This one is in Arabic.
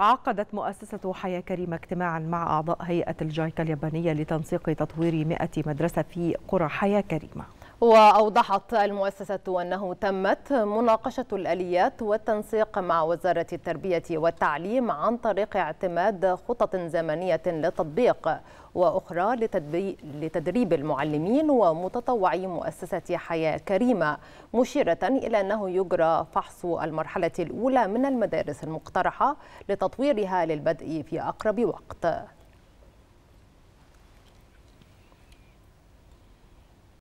عقدت مؤسسة حياة كريمة اجتماعا مع أعضاء هيئة الجايكا اليابانية لتنسيق تطوير 100 مدرسة في قرى حياة كريمة وأوضحت المؤسسة أنه تمت مناقشة الآليات والتنسيق مع وزارة التربية والتعليم عن طريق اعتماد خطط زمنية للتطبيق وأخرى لتدريب المعلمين ومتطوعي مؤسسة حياة كريمة مشيرة إلى أنه يجرى فحص المرحلة الأولى من المدارس المقترحة لتطويرها للبدء في أقرب وقت